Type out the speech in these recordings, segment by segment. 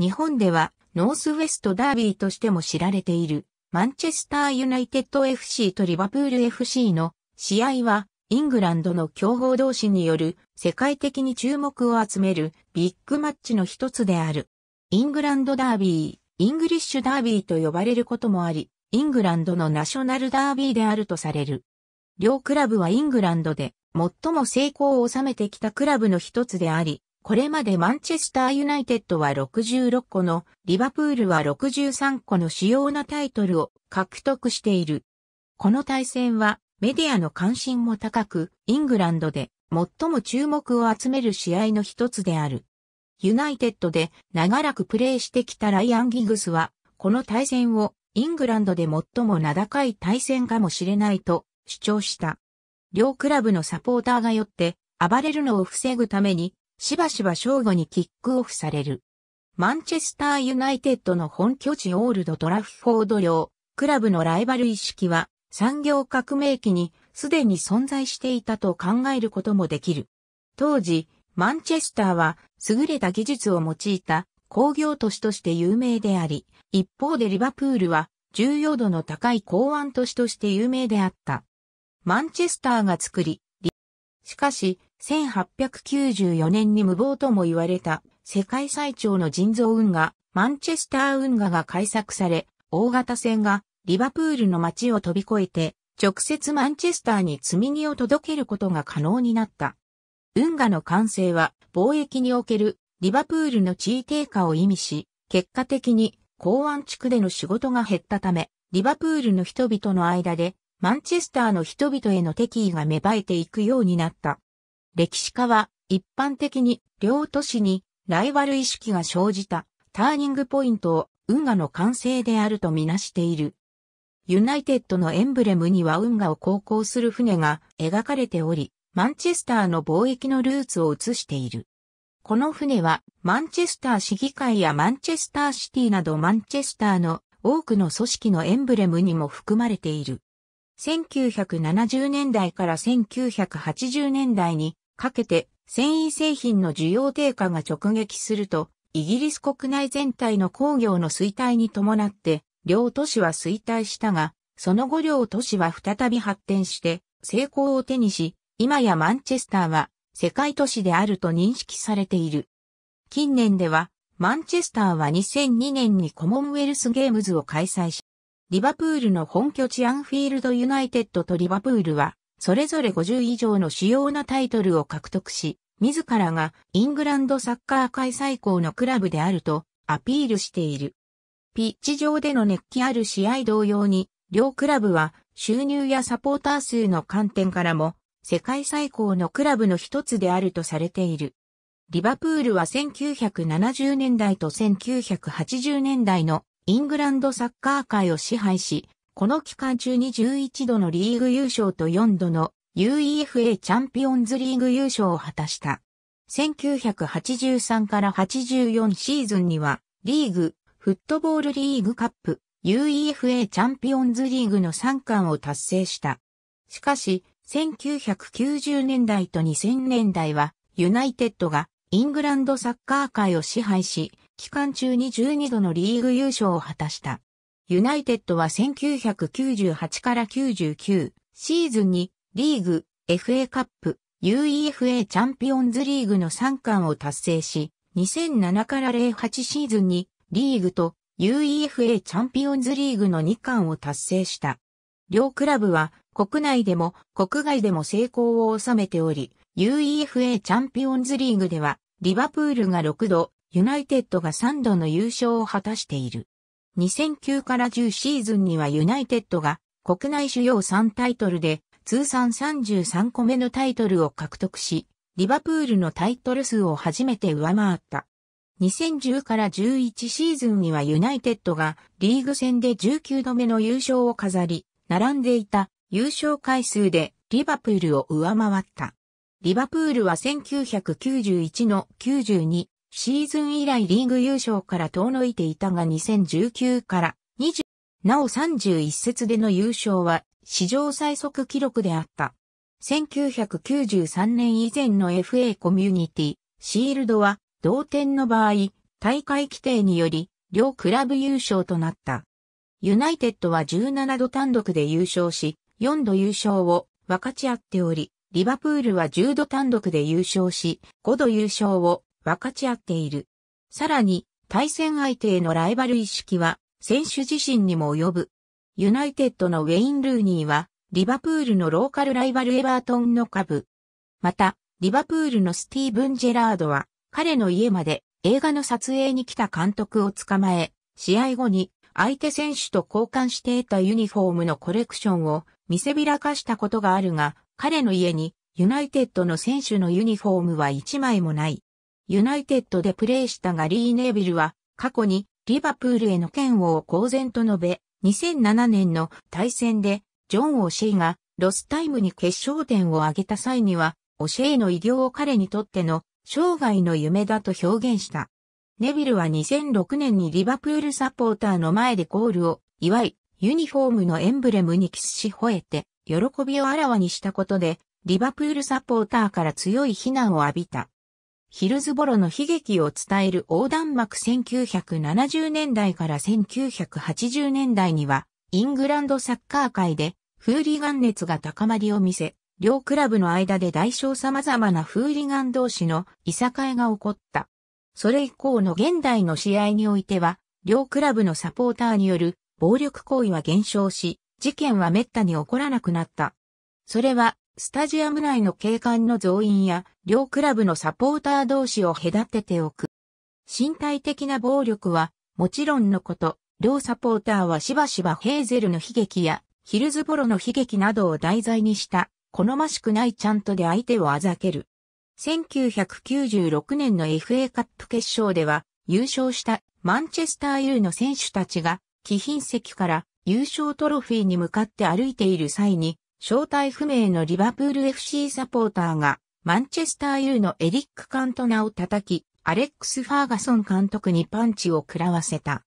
日本ではノースウェストダービーとしても知られている、マンチェスターユナイテッド FC とリバプール FC の試合は、イングランドの競合同士による世界的に注目を集めるビッグマッチの一つである。イングランドダービー、イングリッシュダービーと呼ばれることもあり、イングランドのナショナルダービーであるとされる。両クラブはイングランドで最も成功を収めてきたクラブの一つであり、これまでマンチェスターユナイテッドは66個の、リバプールは63個の主要なタイトルを獲得している。この対戦はメディアの関心も高く、イングランドで最も注目を集める試合の一つである。ユナイテッドで長らくプレーしてきたライアン・ギグスは、この対戦をイングランドで最も名高い対戦かもしれないと主張した。両クラブのサポーターがよって暴れるのを防ぐためにしばしば正午にキックオフされる。マンチェスターユナイテッドの本拠地オールドトラフフォード領、クラブのライバル意識は産業革命期にすでに存在していたと考えることもできる。当時、マンチェスターは優れた技術を用いた工業都市として有名であり、一方でリバプールは重要度の高い港湾都市として有名であった。マンチェスターが作り、しかし、1894年に無謀とも言われた世界最長の人造運河、マンチェスター運河が開作され、大型船がリバプールの街を飛び越えて、直接マンチェスターに積み荷を届けることが可能になった。運河の完成は貿易におけるリバプールの地位低下を意味し、結果的に港湾地区での仕事が減ったため、リバプールの人々の間でマンチェスターの人々への敵意が芽生えていくようになった。歴史家は一般的に両都市にライバル意識が生じたターニングポイントを運河の完成であるとみなしている。ユナイテッドのエンブレムには運河を航行する船が描かれており、マンチェスターの貿易のルーツを映している。この船はマンチェスター市議会やマンチェスターシティなどマンチェスターの多くの組織のエンブレムにも含まれている。1970年代から1980年代にかけて繊維製品の需要低下が直撃すると、イギリス国内全体の工業の衰退に伴って、両都市は衰退したが、その後両都市は再び発展して、成功を手にし、今やマンチェスターは世界都市であると認識されている。近年では、マンチェスターは2002年にコモンウェルスゲームズを開催し、リバプールの本拠地アンフィールドユナイテッドとリバプールはそれぞれ50以上の主要なタイトルを獲得し、自らがイングランドサッカー界最高のクラブであるとアピールしている。ピッチ上での熱気ある試合同様に、両クラブは収入やサポーター数の観点からも世界最高のクラブの一つであるとされている。リバプールは1970年代と1980年代のイングランドサッカー界を支配し、この期間中に11度のリーグ優勝と4度の UEFA チャンピオンズリーグ優勝を果たした。1983から84シーズンには、リーグ、フットボールリーグカップ、UEFA チャンピオンズリーグの3冠を達成した。しかし、1990年代と2000年代は、ユナイテッドがイングランドサッカー界を支配し、期間中に12度のリーグ優勝を果たした。ユナイテッドは1998から99シーズンにリーグ、FA カップ、UEFA チャンピオンズリーグの3冠を達成し、2007から08シーズンにリーグと UEFA チャンピオンズリーグの2冠を達成した。両クラブは国内でも国外でも成功を収めており、UEFA チャンピオンズリーグではリバプールが6度、ユナイテッドが3度の優勝を果たしている。2009から10シーズンにはユナイテッドが国内主要3タイトルで通算33個目のタイトルを獲得し、リバプールのタイトル数を初めて上回った。2010から11シーズンにはユナイテッドがリーグ戦で19度目の優勝を飾り、並んでいた優勝回数でリバプールを上回った。リバプールは1991の92シーズン以来リーグ優勝から遠のいていたが2019から20、なお31節での優勝は史上最速記録であった。1993年以前の FA コミュニティ、シールドは同点の場合、大会規定により両クラブ優勝となった。ユナイテッドは17度単独で優勝し、4度優勝を分かち合っており、リバプールは10度単独で優勝し、5度優勝を分かち合っている。さらに、対戦相手へのライバル意識は、選手自身にも及ぶ。ユナイテッドのウェイン・ルーニーは、リバプールのローカルライバルエバートンの株。また、リバプールのスティーブン・ジェラードは、彼の家まで映画の撮影に来た監督を捕まえ、試合後に相手選手と交換していたユニフォームのコレクションを見せびらかしたことがあるが、彼の家にユナイテッドの選手のユニフォームは一枚もない。ユナイテッドでプレーしたガリー・ネービルは、過去にリバプールへの嫌悪を公然と述べ、2007年の対戦で、ジョン・オシェイがロスタイムに決勝点を挙げた際には、オシェイの偉業を彼にとっての生涯の夢だと表現した。ネビルは2006年にリバプールサポーターの前でゴールを祝い、ユニフォームのエンブレムにキスし吠えて、喜びをあらわにしたことで、リバプールサポーターから強い非難を浴びた。ヒルズボロの悲劇を伝える横断幕1970年代から1980年代には、イングランドサッカー界で、フーリガン熱が高まりを見せ、両クラブの間で大小様々なフーリガン同士のいさかいが起こった。それ以降の現代の試合においては、両クラブのサポーターによる暴力行為は減少し、事件は滅多に起こらなくなった。それはスタジアム内の警官の増員や、両クラブのサポーター同士を隔てておく。身体的な暴力は、もちろんのこと、両サポーターはしばしばヘーゼルの悲劇や、ヒルズボロの悲劇などを題材にした、好ましくないちゃんとで相手をあざける。1996年の FA カップ決勝では、優勝したマンチェスター U の選手たちが、貴賓席から優勝トロフィーに向かって歩いている際に、正体不明のリバプール FC サポーターが、マンチェスター U のエリック・カントナを叩き、アレックス・ファーガソン監督にパンチを食らわせた。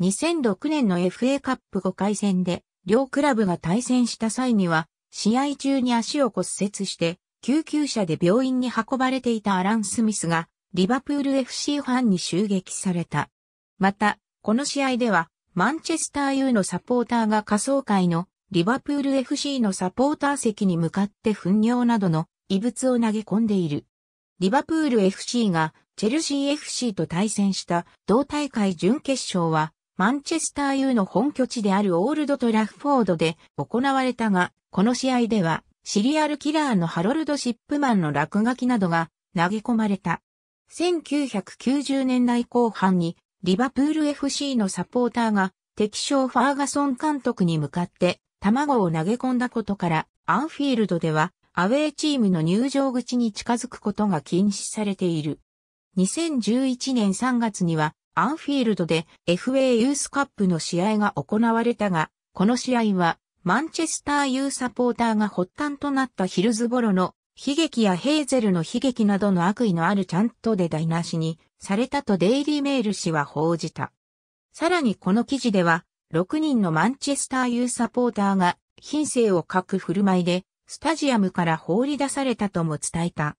2006年の FA カップ5回戦で、両クラブが対戦した際には、試合中に足を骨折して、救急車で病院に運ばれていたアラン・スミスが、リバプール FC ファンに襲撃された。また、この試合では、マンチェスター U のサポーターが仮想会のリバプール FC のサポーター席に向かって糞尿などの異物を投げ込んでいる。リバプール FC がチェルシー FC と対戦した同大会準決勝はマンチェスター U の本拠地であるオールドトラフフォードで行われたが、この試合ではシリアルキラーのハロルド・シップマンの落書きなどが投げ込まれた。1990年代後半にリバプール FC のサポーターが敵将ファーガソン監督に向かって卵を投げ込んだことから、アンフィールドでは、アウェーチームの入場口に近づくことが禁止されている。2011年3月には、アンフィールドで FA ユースカップの試合が行われたが、この試合は、マンチェスターユーサポーターが発端となったヒルズボロの悲劇やヘーゼルの悲劇などの悪意のあるちゃんとで台無しにされたとデイリーメール氏は報じた。さらにこの記事では6人のマンチェスター U サポーターが、品性を欠く振る舞いで、スタジアムから放り出されたとも伝えた。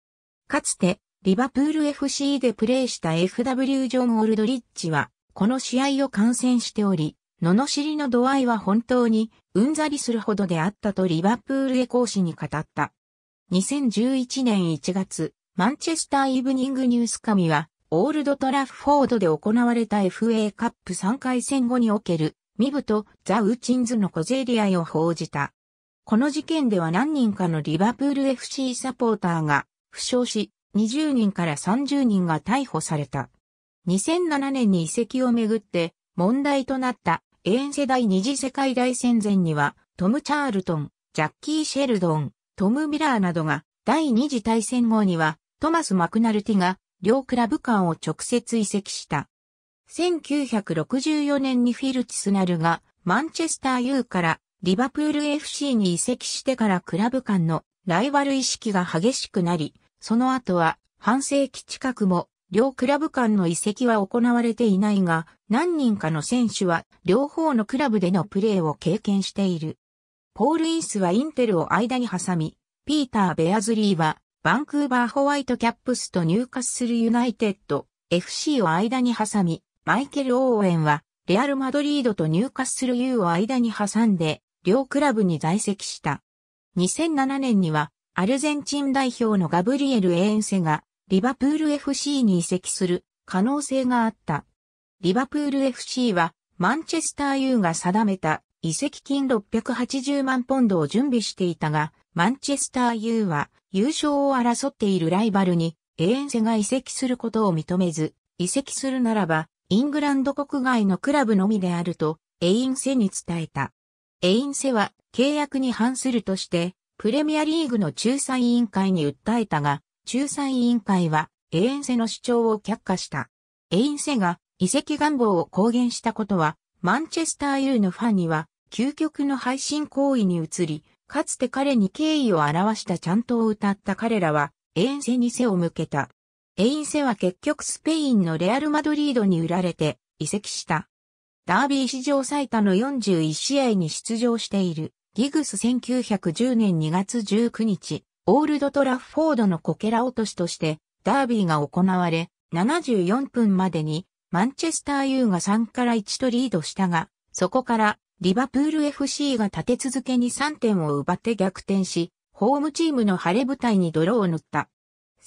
かつて、リバプール FC でプレーした FW ジョン・オールドリッチは、この試合を観戦しており、罵りの度合いは本当にうんざりするほどであったとリバプールへ講師に語った。2011年1月、マンチェスターイブニングニュース紙は、オールドトラフフォードで行われた FA カップ3回戦後におけるミブとザ・ウーチンズの小競り合いを報じた。この事件では何人かのリバプール FC サポーターが負傷し、20人から30人が逮捕された。2007年に移籍をめぐって問題となった遠世代二次世界大戦前にはトム・チャールトン、ジャッキー・シェルドン、トム・ミラーなどが第二次大戦後にはトマス・マクナルティが両クラブ間を直接移籍した。1964年にフィルチスナルがマンチェスター U からリバプール FC に移籍してからクラブ間のライバル意識が激しくなり、その後は半世紀近くも両クラブ間の移籍は行われていないが、何人かの選手は両方のクラブでのプレーを経験している。ポール・インスはインテルを間に挟み、ピーター・ベアズリーはバンクーバーホワイトキャップスと入荷するユナイテッド FC を間に挟み、マイケル・オーウェンは、レアル・マドリードと入荷する U を間に挟んで、両クラブに在籍した。2007年には、アルゼンチン代表のガブリエル・エーンセが、リバプール FC に移籍する可能性があった。リバプール FC は、マンチェスター U が定めた移籍金680万ポンドを準備していたが、マンチェスター U は優勝を争っているライバルにエーンセが移籍することを認めず、移籍するならばイングランド国外のクラブのみであると、エインセに伝えた。エインセは契約に反するとして、プレミアリーグの仲裁委員会に訴えたが、仲裁委員会はエインセの主張を却下した。エインセが移籍願望を公言したことは、マンチェスター U のファンには、究極の配信行為に移り、かつて彼に敬意を表したちゃんとを歌った彼らは、エインセに背を向けた。エインセは結局スペインのレアル・マドリードに売られて移籍した。ダービー史上最多の41試合に出場している。ギグス1910年2月19日、オールドトラッフォードのコケラ落としとして、ダービーが行われ、74分までに、マンチェスター U が3から1とリードしたが、そこから、リバプール FC が立て続けに3点を奪って逆転し、ホームチームの晴れ舞台に泥を塗った。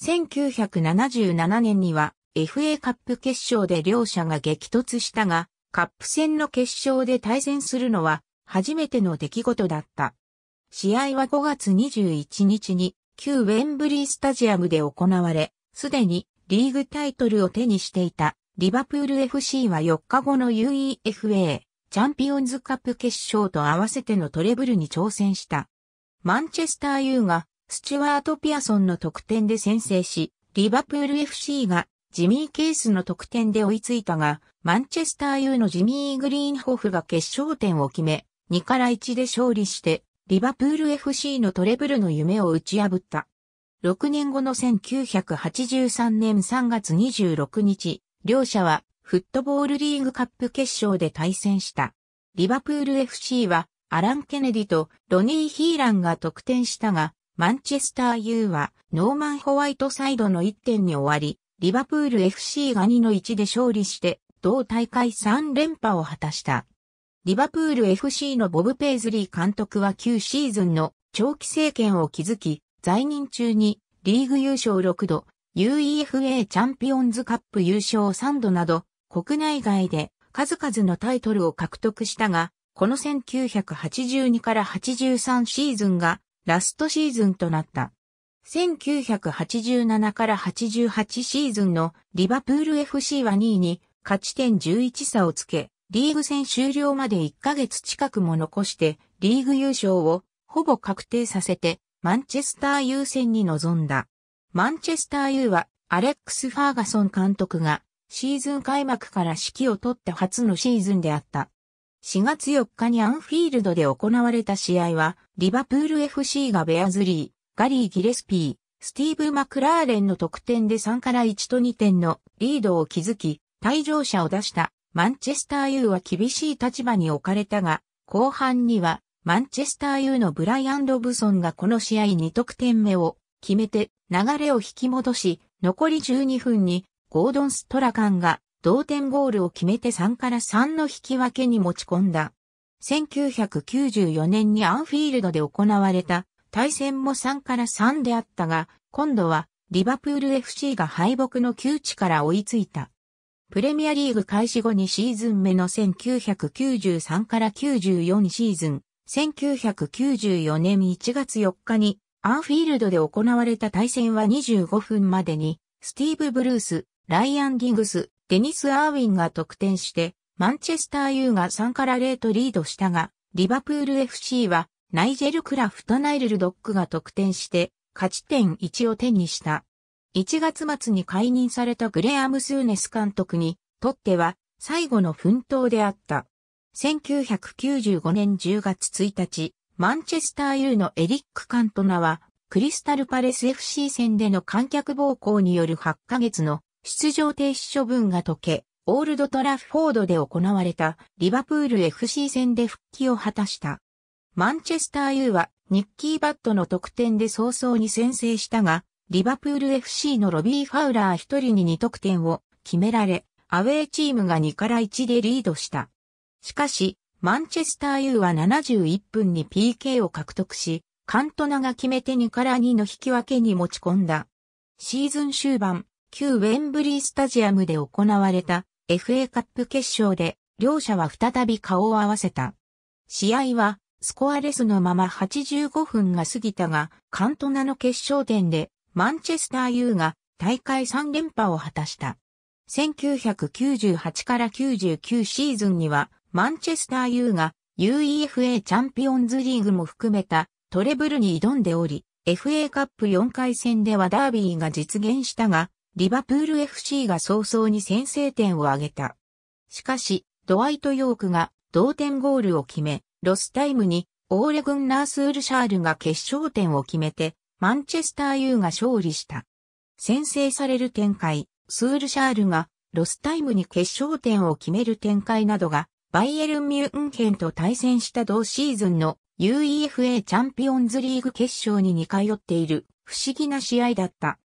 1977年には FA カップ決勝で両者が激突したが、カップ戦の決勝で対戦するのは初めての出来事だった。試合は5月21日に旧ウェンブリースタジアムで行われ、すでにリーグタイトルを手にしていたリバプール FC は4日後の UEFA チャンピオンズカップ決勝と合わせてのトレブルに挑戦した。マンチェスター U がスチュワート・ピアソンの得点で先制し、リバプール FC がジミー・ケースの得点で追いついたが、マンチェスター U のジミー・グリーンホフが決勝点を決め、2から1で勝利して、リバプール FC のトレブルの夢を打ち破った。6年後の1983年3月26日、両者はフットボールリーグカップ決勝で対戦した。リバプール FC はアラン・ケネディとロニー・ヒーランが得点したが、マンチェスター U はノーマン・ホワイトサイドの1点に終わり、リバプール FC が2の1で勝利して、同大会3連覇を果たした。リバプール FC のボブ・ペイズリー監督は9シーズンの長期政権を築き、在任中にリーグ優勝6度、UEFA チャンピオンズカップ優勝3度など、国内外で数々のタイトルを獲得したが、この1982から83シーズンがラストシーズンとなった。1987から88シーズンのリバプール FC は2位に勝ち点11差をつけ、リーグ戦終了まで1ヶ月近くも残してリーグ優勝をほぼ確定させてマンチェスター U 戦に臨んだ。マンチェスター U はアレックス・ファーガソン監督がシーズン開幕から指揮を取って初のシーズンであった。4月4日にアンフィールドで行われた試合はリバプール FC がベアズリー、ガリー・ギレスピー、スティーブ・マクラーレンの得点で3から1と2点のリードを築き、退場者を出したマンチェスター U は厳しい立場に置かれたが、後半にはマンチェスター U のブライアン・ロブソンがこの試合2得点目を決めて流れを引き戻し、残り12分にゴードン・ストラカンが同点ゴールを決めて3から3の引き分けに持ち込んだ。1994年にアンフィールドで行われた対戦も3から3であったが、今度はリバプール FC が敗北の窮地から追いついた。プレミアリーグ開始後2シーズン目の1993から94シーズン、1994年1月4日にアンフィールドで行われた対戦は25分までに、スティーブ・ブルース、ライアン・ギングス、デニス・アーウィンが得点して、マンチェスター U が3から0とリードしたが、リバプール FC はナイジェル・クラフト・ナイルル・ドックが得点して、勝ち点1を手にした。1月末に解任されたグレアム・スーネス監督にとっては最後の奮闘であった。1995年10月1日、マンチェスター U のエリック・カントナは、クリスタルパレス FC 戦での観客暴行による8ヶ月の出場停止処分が解け、オールドトラフフォードで行われたリバプール FC 戦で復帰を果たした。マンチェスター U はニッキーバットの得点で早々に先制したが、リバプール FC のロビー・ファウラー一人に2得点を決められ、アウェーチームが2から1でリードした。しかし、マンチェスター U は71分に PK を獲得し、カントナが決めて2から2の引き分けに持ち込んだ。シーズン終盤、旧ウェンブリースタジアムで行われた FA カップ決勝で両者は再び顔を合わせた。試合はスコアレスのまま85分が過ぎたが、カントナの決勝点でマンチェスター U が大会3連覇を果たした。1998から99シーズンにはマンチェスター U が UEFA チャンピオンズリーグも含めたトレブルに挑んでおり、FA カップ4回戦ではダービーが実現したが、リバプール FC が早々に先制点を挙げた。しかし、ドワイト・ヨークが同点ゴールを決め、ロスタイムにオーレ・グンナース・ウルシャールが決勝点を決めて、マンチェスター U が勝利した。先制される展開、スールシャールがロスタイムに決勝点を決める展開などが、バイエルン・ミュンヘンと対戦した同シーズンの UEFA チャンピオンズリーグ決勝に似通っている不思議な試合だった。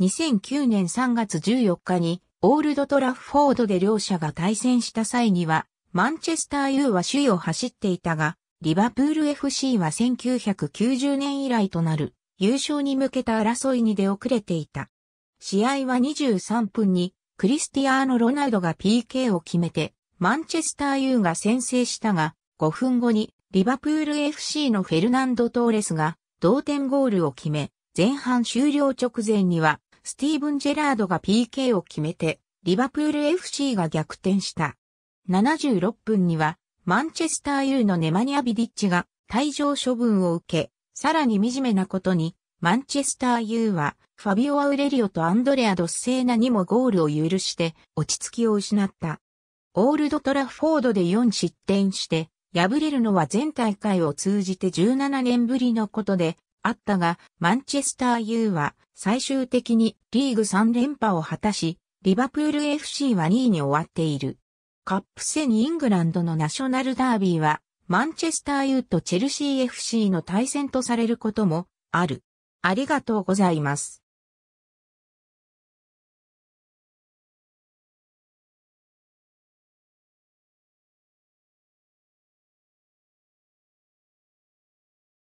2009年3月14日にオールドトラフフォードで両者が対戦した際には、マンチェスター U は首位を走っていたが、リバプール FC は1990年以来となる優勝に向けた争いに出遅れていた。試合は23分にクリスティアーノ・ロナウドが PK を決めて、マンチェスター U が先制したが、5分後にリバプール FC のフェルナンド・トーレスが同点ゴールを決め、前半終了直前にはスティーブン・ジェラードが PK を決めて、リバプール FC が逆転した。76分には、マンチェスター U のネマニア・ビディッチが退場処分を受け、さらに惨めなことに、マンチェスター U は、ファビオ・アウレリオとアンドレア・ドッセーナにもゴールを許して、落ち着きを失った。オールド・トラフォードで4失点して、敗れるのは全大会を通じて17年ぶりのことで、あったが、マンチェスター U は最終的にリーグ3連覇を果たし、リバプール FC は2位に終わっている。カップ戦イングランドのナショナルダービーは、マンチェスター U とチェルシー FC の対戦とされることもある。ありがとうございます。